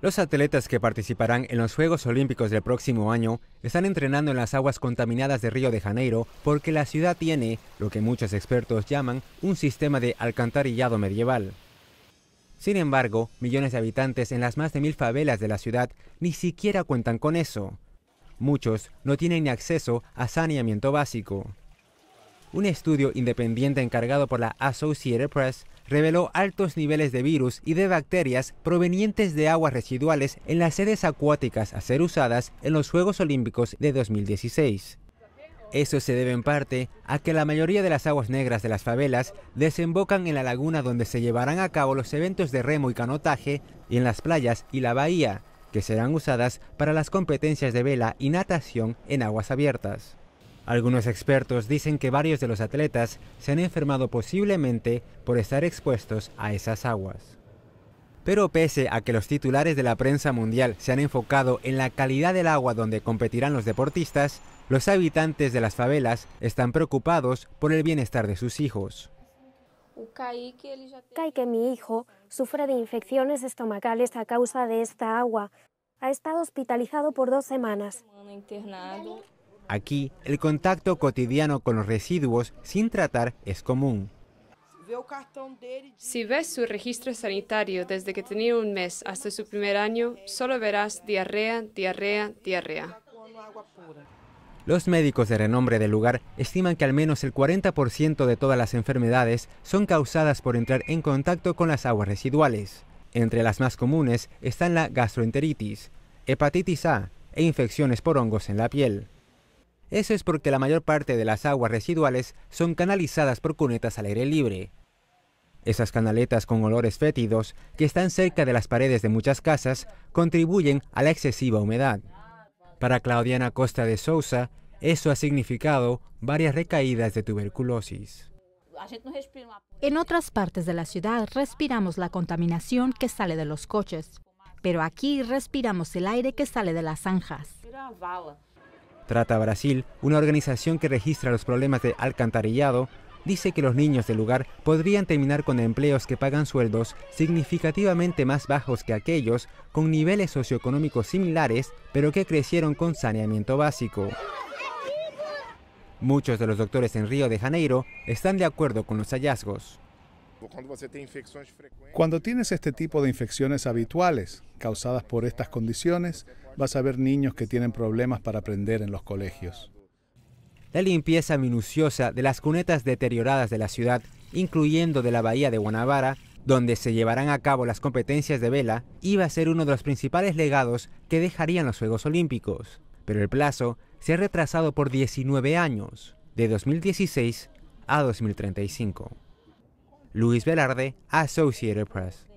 Los atletas que participarán en los Juegos Olímpicos del próximo año están entrenando en las aguas contaminadas de Río de Janeiro porque la ciudad tiene lo que muchos expertos llaman un sistema de alcantarillado medieval. Sin embargo, millones de habitantes en las más de mil favelas de la ciudad ni siquiera cuentan con eso. Muchos no tienen ni acceso a saneamiento básico. Un estudio independiente encargado por la Associated Press reveló altos niveles de virus y de bacterias provenientes de aguas residuales en las sedes acuáticas a ser usadas en los Juegos Olímpicos de 2016. Eso se debe en parte a que la mayoría de las aguas negras de las favelas desembocan en la laguna donde se llevarán a cabo los eventos de remo y canotaje y en las playas y la bahía, que serán usadas para las competencias de vela y natación en aguas abiertas. Algunos expertos dicen que varios de los atletas se han enfermado posiblemente por estar expuestos a esas aguas. Pero pese a que los titulares de la prensa mundial se han enfocado en la calidad del agua donde competirán los deportistas, los habitantes de las favelas están preocupados por el bienestar de sus hijos. «Kaike, mi hijo, sufre de infecciones estomacales a causa de esta agua. Ha estado hospitalizado por dos semanas. Aquí, el contacto cotidiano con los residuos sin tratar es común. Si ves su registro sanitario desde que tenía un mes hasta su primer año, solo verás diarrea, diarrea, diarrea. Los médicos de renombre del lugar estiman que al menos el 40% de todas las enfermedades son causadas por entrar en contacto con las aguas residuales. Entre las más comunes están la gastroenteritis, hepatitis A e infecciones por hongos en la piel. Eso es porque la mayor parte de las aguas residuales son canalizadas por cunetas al aire libre. Esas canaletas con olores fétidos, que están cerca de las paredes de muchas casas, contribuyen a la excesiva humedad. Para Claudiana Costa de Sousa, eso ha significado varias recaídas de tuberculosis. En otras partes de la ciudad respiramos la contaminación que sale de los coches, pero aquí respiramos el aire que sale de las zanjas. Trata Brasil, una organización que registra los problemas de alcantarillado, dice que los niños del lugar podrían terminar con empleos que pagan sueldos significativamente más bajos que aquellos con niveles socioeconómicos similares, pero que crecieron con saneamiento básico. Muchos de los doctores en Río de Janeiro están de acuerdo con los hallazgos. Cuando tienes este tipo de infecciones habituales causadas por estas condiciones, vas a ver niños que tienen problemas para aprender en los colegios. La limpieza minuciosa de las cunetas deterioradas de la ciudad, incluyendo de la bahía de Guanabara, donde se llevarán a cabo las competencias de vela, iba a ser uno de los principales legados que dejarían los Juegos Olímpicos. Pero el plazo se ha retrasado por 19 años, de 2016 a 2035. Luis Velarde, Associated Press.